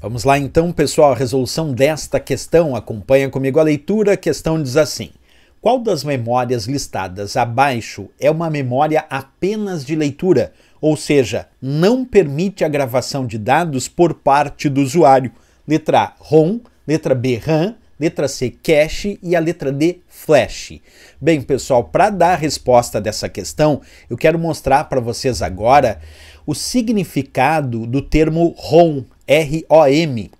Vamos lá então, pessoal, a resolução desta questão. Acompanha comigo a leitura. A questão diz assim: Qual das memórias listadas abaixo é uma memória apenas de leitura, ou seja, não permite a gravação de dados por parte do usuário? Letra A, ROM, letra B, RAM, letra C, cache e a letra D, flash. Bem, pessoal, para dar a resposta dessa questão, eu quero mostrar para vocês agora o significado do termo ROM ROM,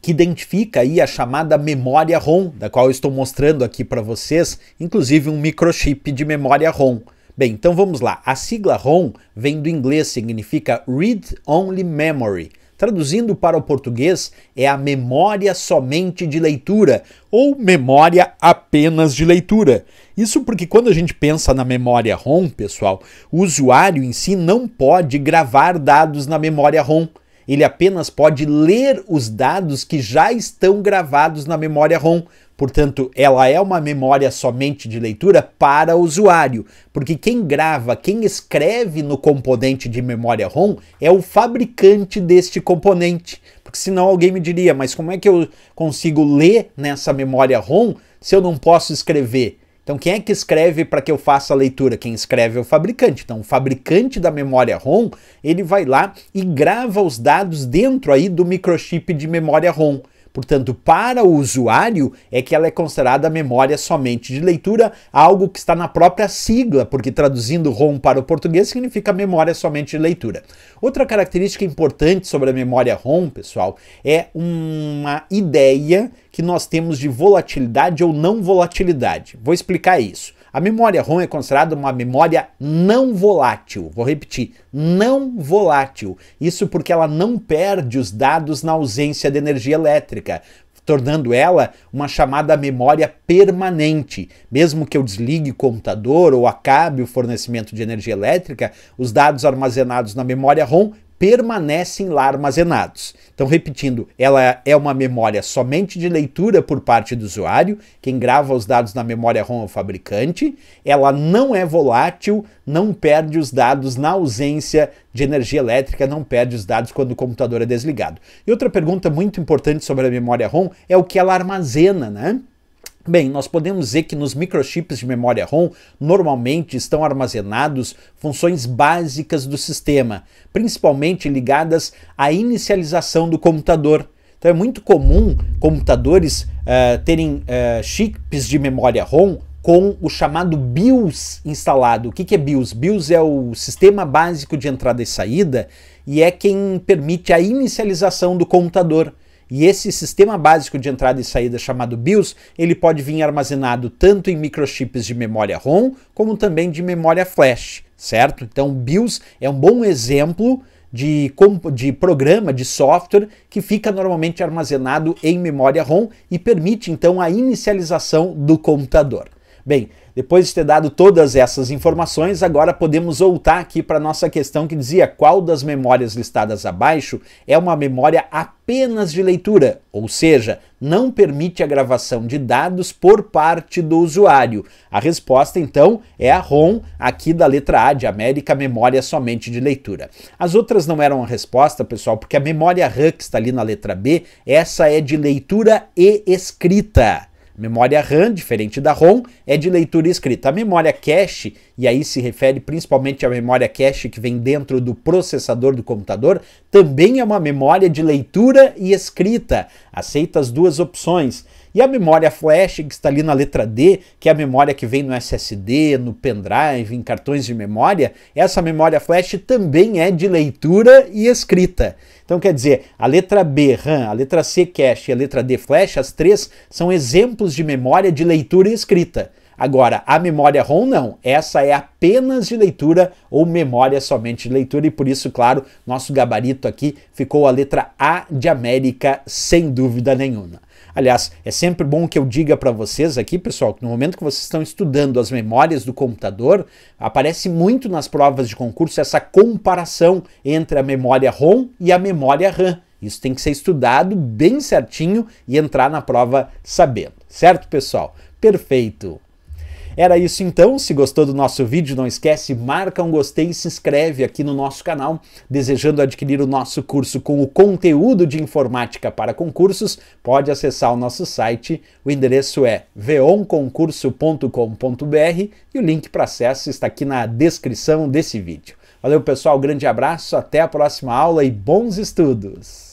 que identifica aí a chamada memória ROM, da qual eu estou mostrando aqui para vocês, inclusive um microchip de memória ROM. Bem, então vamos lá. A sigla ROM vem do inglês, significa Read Only Memory. Traduzindo para o português, é a memória somente de leitura ou memória apenas de leitura. Isso porque quando a gente pensa na memória ROM, pessoal, o usuário em si não pode gravar dados na memória ROM ele apenas pode ler os dados que já estão gravados na memória ROM. Portanto, ela é uma memória somente de leitura para o usuário, porque quem grava, quem escreve no componente de memória ROM é o fabricante deste componente. Porque senão alguém me diria, mas como é que eu consigo ler nessa memória ROM se eu não posso escrever? Então, quem é que escreve para que eu faça a leitura? Quem escreve é o fabricante. Então, o fabricante da memória ROM, ele vai lá e grava os dados dentro aí do microchip de memória ROM. Portanto, para o usuário é que ela é considerada memória somente de leitura, algo que está na própria sigla, porque traduzindo ROM para o português significa memória somente de leitura. Outra característica importante sobre a memória ROM, pessoal, é uma ideia que nós temos de volatilidade ou não volatilidade. Vou explicar isso. A memória ROM é considerada uma memória não volátil. Vou repetir, não volátil. Isso porque ela não perde os dados na ausência de energia elétrica, tornando ela uma chamada memória permanente. Mesmo que eu desligue o computador ou acabe o fornecimento de energia elétrica, os dados armazenados na memória ROM permanecem lá armazenados. Então, repetindo, ela é uma memória somente de leitura por parte do usuário, quem grava os dados na memória ROM é o fabricante, ela não é volátil, não perde os dados na ausência de energia elétrica, não perde os dados quando o computador é desligado. E outra pergunta muito importante sobre a memória ROM é o que ela armazena, né? Bem, nós podemos dizer que nos microchips de memória ROM normalmente estão armazenados funções básicas do sistema, principalmente ligadas à inicialização do computador. Então é muito comum computadores uh, terem uh, chips de memória ROM com o chamado BIOS instalado. O que, que é BIOS? BIOS é o sistema básico de entrada e saída e é quem permite a inicialização do computador. E esse sistema básico de entrada e saída chamado BIOS, ele pode vir armazenado tanto em microchips de memória ROM, como também de memória flash, certo? Então, BIOS é um bom exemplo de, de, programa, de software, que fica normalmente armazenado em memória ROM e permite então a inicialização do computador. Bem, depois de ter dado todas essas informações, agora podemos voltar aqui para nossa questão que dizia qual das memórias listadas abaixo é uma memória apenas de leitura, ou seja, não permite a gravação de dados por parte do usuário. A resposta, então, é a ROM aqui da letra A de América, memória somente de leitura. As outras não eram a resposta, pessoal, porque a memória RAM que está ali na letra B, essa é de leitura e escrita. Memória RAM, diferente da ROM, é de leitura e escrita. A memória cache, e aí se refere principalmente à memória cache que vem dentro do processador do computador, também é uma memória de leitura e escrita. Aceita as duas opções. E a memória flash, que está ali na letra D, que é a memória que vem no SSD, no pendrive, em cartões de memória, essa memória flash também é de leitura e escrita. Então, quer dizer, a letra B, RAM, a letra C, cache e a letra D, flash, as três são exemplos de memória de leitura e escrita. Agora, a memória ROM não, essa é apenas de leitura ou memória somente de leitura e por isso, claro, nosso gabarito aqui ficou a letra A de América, sem dúvida nenhuma. Aliás, é sempre bom que eu diga para vocês aqui, pessoal, que no momento que vocês estão estudando as memórias do computador, aparece muito nas provas de concurso essa comparação entre a memória ROM e a memória RAM. Isso tem que ser estudado bem certinho e entrar na prova sabendo, certo, pessoal? Perfeito. Era isso então, se gostou do nosso vídeo, não esquece, marca um gostei e se inscreve aqui no nosso canal. Desejando adquirir o nosso curso com o conteúdo de informática para concursos, pode acessar o nosso site, o endereço é veonconcurso.com.br e o link para acesso está aqui na descrição desse vídeo. Valeu pessoal, grande abraço, até a próxima aula e bons estudos!